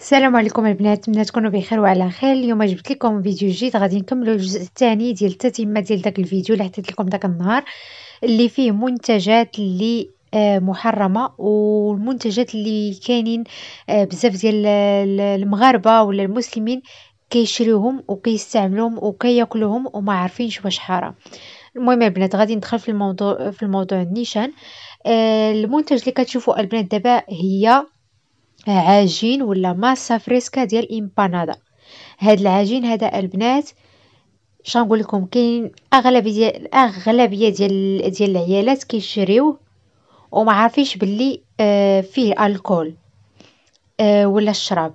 السلام عليكم البنات نتمنى تكونوا بخير وعلى خير اليوم جبت لكم فيديو جديد غادي نكملوا الجزء الثاني ديال التتمه ديال داك الفيديو اللي حطيت لكم داك النهار اللي فيه منتجات اللي آه، محرمه والمنتجات اللي كاينين آه، بزاف ديال المغاربه ولا المسلمين كيشريوهم وكيستعملوهم وكياكلوهم وما عارفينش واش حرام المهم البنات غادي ندخل في الموضوع في الموضوع النيشان آه، المنتج اللي كتشوفوا البنات دابا هي عجين ولا ماسا فريسكا ديال امبانادا هاد العجين هذا البنات شنقول لكم كاين اغلبيه الاغلبيه ديال ديال العيالات كيشريوه وما عارفينش باللي آه فيه الكول آه ولا الشراب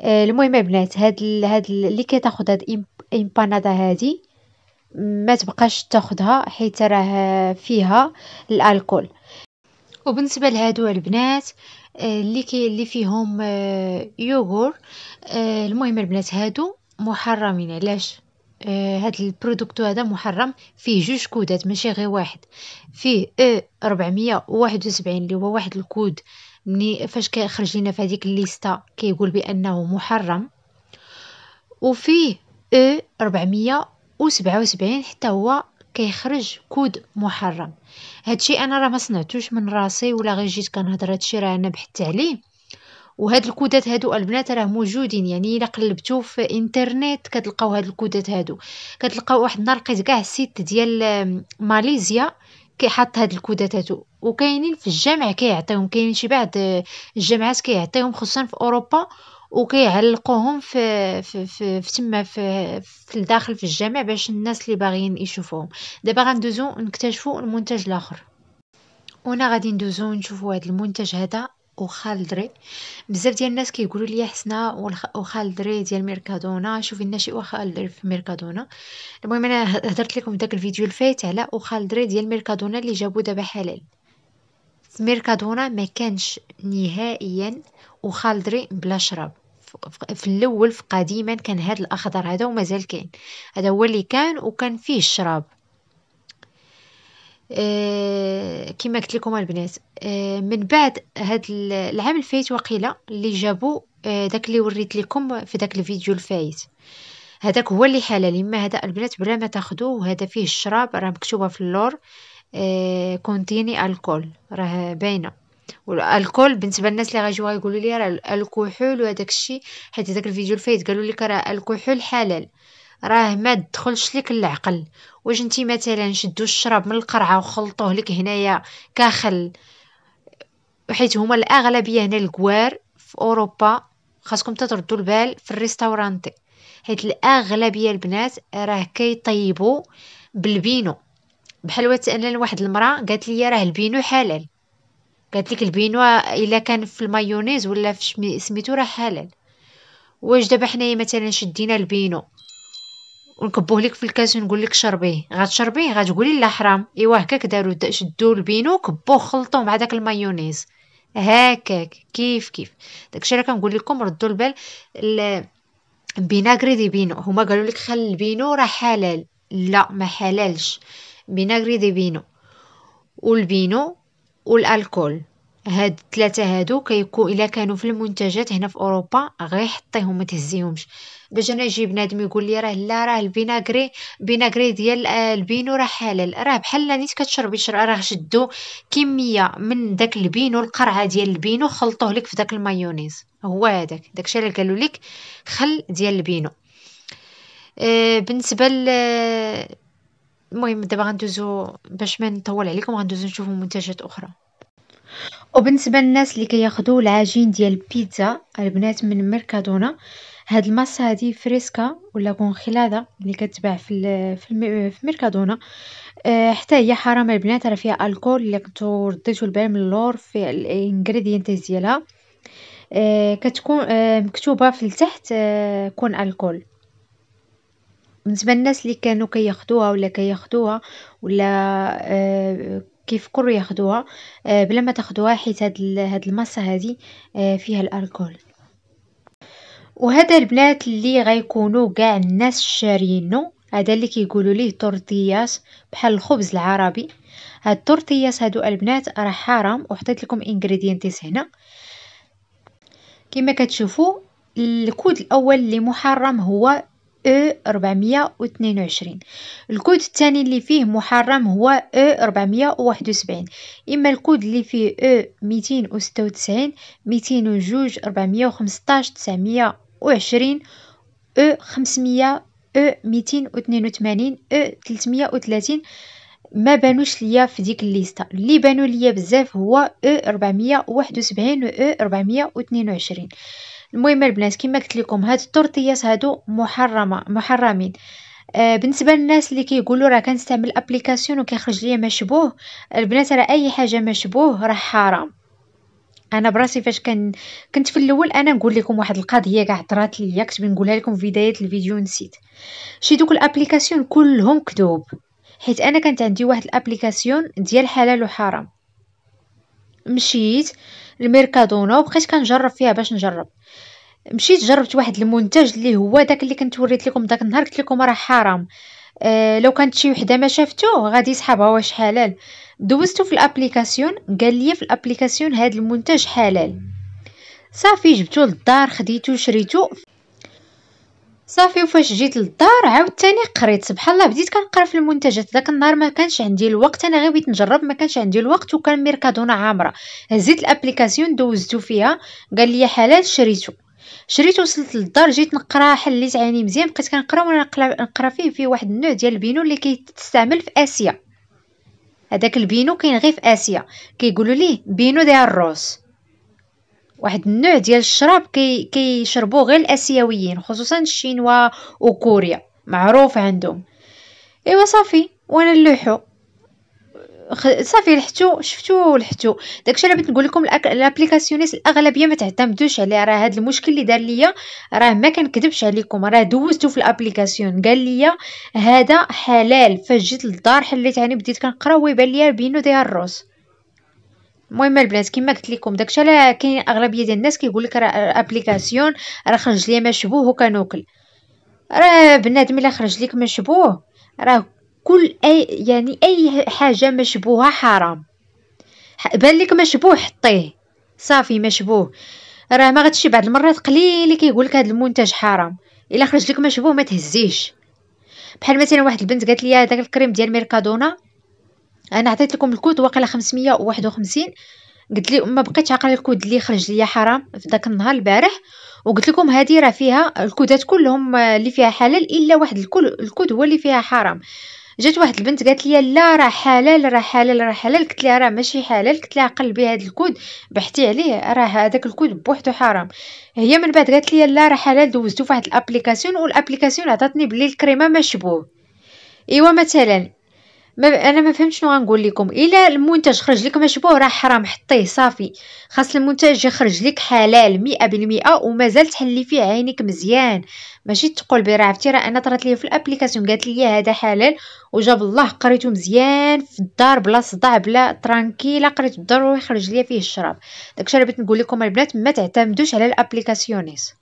آه المهم البنات هاد ال هاد اللي كتاخذ هاد امبانادا هادي ما تبقاش تاخدها حيت راه فيها الالكول وبالنسبه لهادو البنات آه، اللي كي اللي فيهم آه، يوغور آه، المهم البنات هادو محرمين علاش هاد البرودكتو هذا محرم فيه جوج كودات ماشي غير واحد فيه او 471 اللي هو واحد الكود مني فاش كيخرج لينا في هذيك الليستا كيقول بانه محرم وفيه او 477 حتى هو كيخرج كود محرم هادشي انا راه ما صنعتوش من راسي ولا غير جيت كنهضر هادشي راه انا بحثت عليه وهاد الكودات هادو البنات راه موجودين يعني الا قلبتو في انترنت كتلقاو هاد الكودات هادو كتلقاو واحد النهار لقيت كاع السيت ديال ماليزيا كيحط هاد الكودات هادو وكاينين في الجامع كيعطيهم كاينين شي بعض الجامعات كيعطيهم خصوصا في اوروبا وكيعلقوهم في في في, في تما في, في الداخل في الجامع باش الناس اللي باغيين يشوفوهم دابا غندوزو نكتشفوا المنتج الاخر وانا غادي ندوزو نشوفوا هذا المنتج هذا وخا دري بزاف ديال الناس كيقولوا لي حسنا وخا دري ديال ميركادونا شوفي لنا شي وخا في ميركادونا المهم انا هضرت لكم في داك الفيديو الفايت على وخا دري ديال ميركادونا اللي جابوه دابا حلال في ميركادونا ما كانش نهائيا وخا دري بلا شراب في الاول في قديما كان هذا الاخضر هذا ومازال كاين هذا هو اللي كان وكان فيه الشراب أه كما قلت لكم البنات أه من بعد هاد العام الفايت وقيله اللي جابوا أه داك اللي وريت لكم في داك الفيديو الفايت هذاك هو اللي حلال اما هذا البنات بلا ما تاخذوه وهذا فيه الشراب راه مكتوبه في اللور آه، كونتيني الكول راه باينه والالكول بالنسبه للناس اللي غيجيو غيقولوا لي راه الكحول وهداك الشيء حيت داك الفيديو الفايت قالوا لك راه الكحول حلال راه ما تدخلش لك العقل واش انت مثلا شدوا الشراب من القرعه وخلطوه لك هنايا كاخل حيت هما الاغلبيه هنا الكوار في اوروبا خاصكم تردوا البال في الريستورانتي حيت الاغلبيه البنات راه كيطيبوا بالبينو بحال انا واحد المراه قالت لي راه البينو حلال قالت لك البينوا الا كان في المايونيز ولا في سميتو راه حلال واش دابا حنايا مثلا شدينا البينو ونكبوه لك في الكاس ونقول لك شربيه غتشربيه غتقولي لا حرام ايوا هكاك داروا شدوا البينو كبوه خلطوه مع داك المايونيز هكاك كيف كيف داكشي راه كنقول لكم ردوا البال البيناغري دي بينو هما قالوا لك خل البينو راه حلال لا ما حلالش بيناغري دي بينو والبينو والالكول هاد الثلاثه هادو كيكون الا كانوا في المنتجات هنا في اوروبا غير حطيهم ما تهزيهمش باش انا يجي بنادم يقول لي راه لا راه البيناغري بيناغري ديال آه، البينو راه حلال راه بحال نيت كتشربي شرع راه شدو كميه من داك البينو القرعه ديال البينو خلطوه لك في داك المايونيز هو هذاك داكشي اللي قالوا لك خل ديال البينو آه، بالنسبه ل المهم دابا غندوزو باش ما نطول عليكم غندوزو نشوفو منتجات اخرى وبالنسبه للناس اللي كياخذوا العجين ديال البيتزا البنات من ميركادونا هاد الماسه هادي فريسكا ولا كونخيلاده اللي كتباع في في, الم... في ميركادونا آه، حتى هي حرام البنات راه فيها الكول اللي كنتو رديتو البال من اللور في الانغريدينت ديالها آه، كتكون آه، مكتوبه في التحت كون الكول بالنسبة للناس اللي كانوا كياخدوها ولا كياخدوها ولا آه، كيف كيفكروا ياخدوها آه، بلا ما تاخدوها حيت هاد هاد الماسة هادي آه، فيها الألكول، وهادا البنات اللي غيكونوا كاع الناس شاريينو هذا اللي كيقولوا ليه تورتياس بحال الخبز العربي، هاد التورتياس هادو البنات راه حرام وحطيت لكم ingredients هنا كيما كتشوفوا الكود الأول اللي محرم هو. e إيه، 422 الكود الثاني اللي فيه محرم هو e إيه، 471 اما الكود اللي فيه e 296 202 415 920 e 500 e 282 e 330 ما بانوش ليا في ديك الليسته اللي بانو ليا بزاف هو e إيه، 471 و e 422 المهم البنات كما قلت لكم هاد التورتيات هادو محرمه محرمين آه، بالنسبه للناس اللي كيقولوا راه كنستعمل ابليكاسيون وكيخرج ليا مشبوه البنات راه اي حاجه مشبوه راه حرام انا براسي فاش كان كنت في الاول انا نقول لكم واحد القضيه كاع طرات ليا كنت بنقولها لكم في بدايه الفيديو نسيت شي دوك الابليكاسيون كلهم كذوب حيت انا كانت عندي واحد الابليكاسيون ديال حلال وحرام مشيت آه الميركادونا وبقيت كنجرب فيها باش نجرب مشيت جربت واحد المنتج اللي هو داك اللي كنت وريت لكم داك النهار قلت لكم راه حرام أه لو كانت شي وحده ما شافتوه غادي يسحبها واش حلال دوزتو في الابليكاسيون قال لي في الابليكاسيون هذا المنتج حلال صافي جبتو للدار خديتو شريتو صافي وفاش جيت للدار عاوتاني قريت سبحان الله بديت كنقرا في المنتجات داك النهار ما كانش عندي الوقت انا غير بغيت نجرب ما كانش عندي الوقت وكان ميركادونا عامره هزيت الابليكاسيون دوزتو فيها قال لي حلال شريتو شريت وصلت للدار جيت نقرا حليت عيني مزيان بقيت كنقرا وانا نقرا فيه فيه واحد النوع ديال البينو اللي كيتستعمل في اسيا هذاك البينو كاين غير في اسيا كيقولوا ليه بينو ديال الروس واحد النوع ديال الشراب كي كيشربوه غير الاسيويين خصوصا الشينوا وكوريا معروف عندهم ايوا صافي وانا نلوحو صافي لحتو شفتو لحتو داكشي اللي بغيت نقول لكم لابليكاسيونيس الاغلبيه ما تعتمدوش عليه راه هاد المشكل اللي دار ليا راه ما كنكذبش عليكم راه دوزتو في الابليكاسيون قال ليا هذا حلال فجيت للدار حليت عيني بديت كنقرا ويبان ليا بينو ديال الروس المهم البنات كما قلت لكم داكشي على كاين اغلبيه ديال الناس كيقول لك راه ابليكاسيون راه خرج ليا مشبوه وكنوكل راه بنادم الا خرج لك مشبوه راه كل اي يعني اي حاجه مشبوهه حرام بان لك مشبوه حطيه صافي مشبوه راه ما غاتشي بعض المرات قليل اللي كيقول لك هذا المنتج حرام الا خرج لك مشبوه ما تهزيش بحال مثلا واحد البنت قالت لي داك الكريم ديال ميركادونا انا عطيت لكم الكود واقيلا 551 قلت لي ما بقيتش عاقله الكود اللي خرج ليا حرام في داك النهار البارح وقلت لكم هذه راه فيها الكودات كلهم اللي فيها حلال الا واحد الكود هو اللي فيها حرام جات واحد البنت قالت لي لا راه حلال راه حلال راه حلال قلت لها راه ماشي حلال قلت لها قلبي هذا الكود بحثي عليه راه هذاك الكود بوحدو حرام هي من بعد قالت لي لا راه حلال دوزتو فواحد الابليكاسيون والابليكاسيون عطاتني بلي الكريمه مشبوه ايوا مثلا ما انا ما فهمتش شنو غنقول لكم الا المنتج خرج لك مشبوه راه حرام حطيه صافي خاص المنتج يخرج لك حلال مئة بالمئة ومازال تحلي فيه عينك مزيان ماشي تقول بي راه عرفتي راه انا طرات ليا في الابليكاسيون قالت لي إيه، هذا حلال وجاب الله قريته مزيان في الدار بلا صداع بلا ترانكيلا قريت الدار ويخرج ليا فيه الشراب داكشي اللي بغيت نقول لكم البنات ما تعتمدوش على الابليكاسيونيس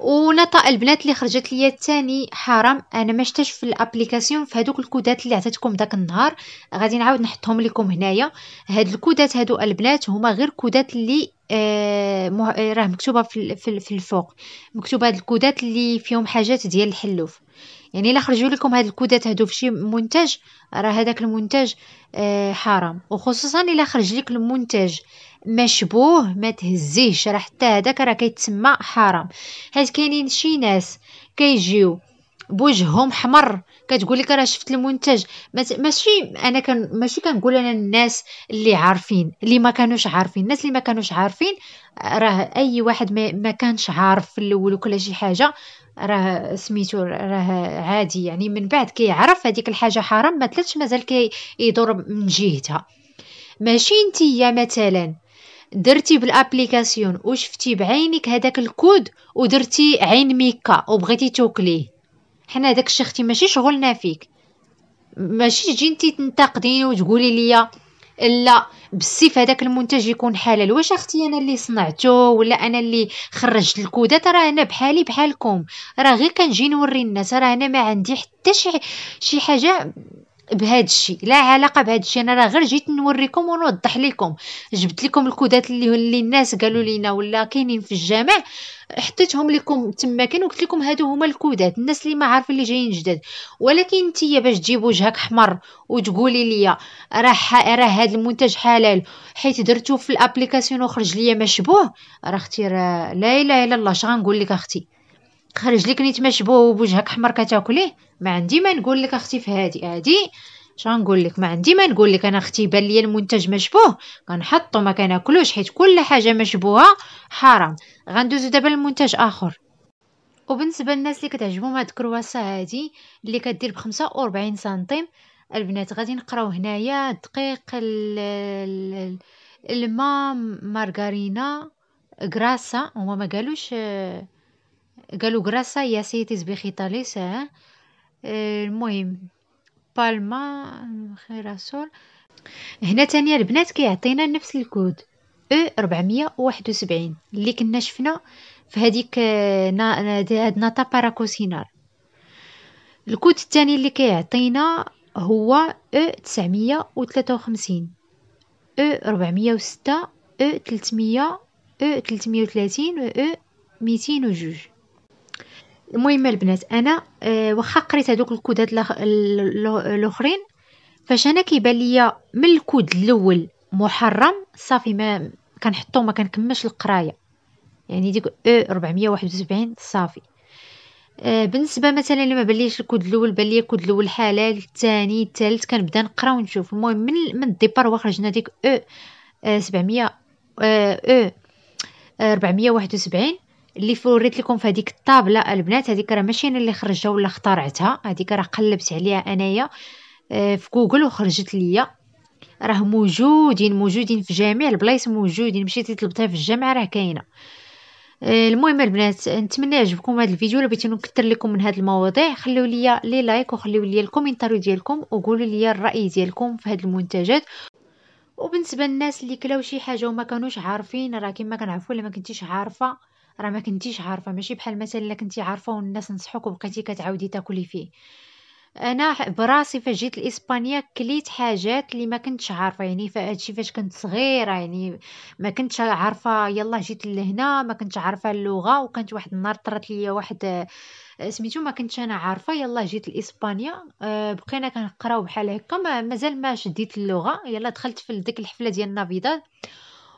ونطا البنات اللي خرجت ليا الثاني حرام انا ما شتاش في الابليكاسيون في هذوك الكودات اللي عطيتكم داك النهار غادي نعاود نحطهم لكم هنايا هاد الكودات هادو البنات هما غير كودات اللي آه راه مكتوبه في, في, في الفوق مكتوبه هاد الكودات اللي فيهم حاجات ديال الحلوف يعني الا خرجوا لكم هاد الكودات هادو فشي منتج راه هذاك المنتج آه حرام وخصوصا الا خرج لك المنتج مشبوه ما تهزيهش راه حتى هذاك راه كيتسمى حرام حيت كاينين شي ناس كيجيو بوجههم حمر كتقول لك راه شفت المنتج ماشي انا كان ماشي كنقول انا الناس اللي عارفين اللي ما كانوش عارفين الناس اللي ما كانوش عارفين راه اي واحد ما, ما كانش عارف في الاول وكل شي حاجه راه سميتو راه عادي يعني من بعد كيعرف هذيك الحاجه حرام ما تلاتش مازال كيدور من جهتها ماشي انتيا مثلا درتي بالابليكاسيون وشفتي بعينك هذاك الكود ودرتي عين ميكا وبغيتي توكليه حنا داك الشيء اختي ماشي شغلنا فيك ماشي تجي انت تنتقديني وتقولي لي لا بالسيف هذاك المنتج يكون حلال واش اختي انا اللي صنعته ولا انا اللي خرجت الكودات راه انا بحالي بحالكم راه غير كنجي نوري الناس راه انا ما عندي حتى شي شي حاجه بهذا الشيء لا علاقه بهذا الشيء انا راه غير جيت نوريكم ونوضح لكم جبت لكم الكودات اللي, اللي الناس قالوا لينا ولا كاينين في الجامع حطيتهم لكم تما كان وقلت لكم هادو هما الكودات الناس اللي ما عارفين اللي جايين جداد ولكن نتيا باش تجيب وجهك حمر وتقولي لي راه راه هذا المنتج حلال حيت درتو في الابليكاسيون وخرج لي مشبوه راه اختي راه لا اله الا الله اش غنقول لك اختي خرج لك نيت مشبوه وبوجهك حمر كتاكليه ما عندي ما نقول لك اختي في هذه هادي شغنقول لك ما عندي ما نقول لك انا اختي بان ليا المنتج مشبوه كنحطو ما كناكلوش حيت كل حاجه مشبوهه حرام غندوزو دابا لمنتج اخر وبالنسبه للناس اللي كتعجبهم هاد الكرواسه هادي اللي كدير ب 45 سنتيم البنات غادي نقراو هنايا الدقيق الماء مارغارينا غراسا هما ما قالوش قالوا غراسا يا سيتيز بخيطاليس المهم بالما خيراسول هنا تانية البنات كيعطينا نفس الكود او 471 اللي كنا شفنا في هذيك آه، آه، هاد ناتا باراكوسينار الكود الثاني اللي كيعطينا هو او 953 او 406 او 300 او 330 او 202 المهم البنات انا آه، واخا قريت هذوك الكودات الاخرين فاش انا كيبان ليا من الكود الاول محرم صافي ما كنحطو ما كنكملش القرايه يعني ديك او 471 صافي آه، بالنسبه مثلا ما بليش الكود الاول بان ليا الكود الاول حلال الثاني الثالث كنبدا نقرا ونشوف المهم من من الديبار وخرجنا ديك او 700 او 471 اللي فوريت لكم في هذيك الطابله البنات هذيك راه ماشي انا اللي خرجتها ولا اخترعتها هذيك راه قلبت عليها انايا آه، في جوجل وخرجت ليا راه موجودين موجودين في جميع البلايص موجودين مشيتي طلبتها في الجامعه راه كاينه آه، المهم البنات نتمنى يعجبكم هذا الفيديو الا بغيتو نكثر لكم من هذه المواضيع خليو لي لي لايك وخليو لي الكومنتار ديالكم وقولوا لي الراي ديالكم في هذه المنتجات وبالنسبه للناس اللي كلاو شي حاجه وما كانوش عارفين راه كما كنعرفوا الا ما كنتيش عارفه راه ما كنتيش عارفه ماشي بحال مثلا الا كنتي عارفه والناس نصحوك وبقيتي كتعاودي تاكلي فيه انا براسي فاش جيت لاسبانيا كليت حاجات اللي ما كنتش عارفه يعني فهادشي فاش كنت صغيره يعني ما كنتش عارفه يلا جيت لهنا ما كنتش عارفه اللغه وكانت واحد النهار طرات ليا واحد سميتو ما كنتش انا عارفه يلا جيت لاسبانيا أه، بقينا كنقراو بحال هكا مازال ما شديت اللغه يلا دخلت في ديك الحفله ديال نافيداد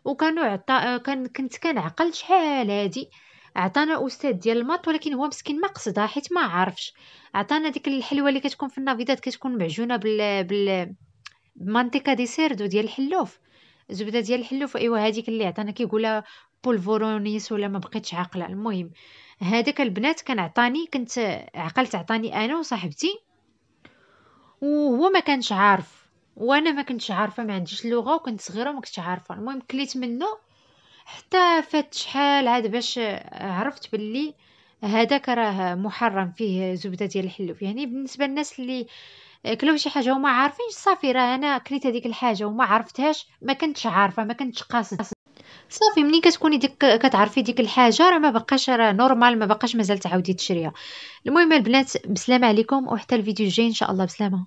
وكانوا عطا آه، كان كنت كنعقل شحال هادي عطانا استاذ ديال الماط ولكن هو مسكين ما قصدها حيت ما عارفش عطانا ديك الحلوه اللي كتكون في النافيدات كتكون معجونه بال بال بمانتيكا دي سيردو ديال الحلوف زبده ديال الحلوف ايوا هذيك اللي عطانا كيقولها بولفورونيس ولا ما بقيتش عاقله المهم هذاك البنات كان عطاني كنت عقلت عطاني انا وصاحبتي وهو ما كانش عارف وانا ما كنتش عارفه ما عنديش اللغه وكنت صغيره وما كنتش عارفه المهم كليت منه حتى فات شحال عاد باش آه، عرفت باللي هذاك راه محرم فيه زبده ديال الحلوف يعني بالنسبه للناس اللي كلو شي حاجه وما عارفينش صافي راه انا كليت هذيك الحاجه وما عرفتهاش ما كنتش عارفه ما كنتش قاصد صافي ملي كتكوني ديك كتعرفي ديك الحاجه راه ما بقاش راه نورمال ما بقاش مازال تعاودي تشريها المهم البنات بسلامه عليكم وحتى الفيديو الجاي ان شاء الله بسلامه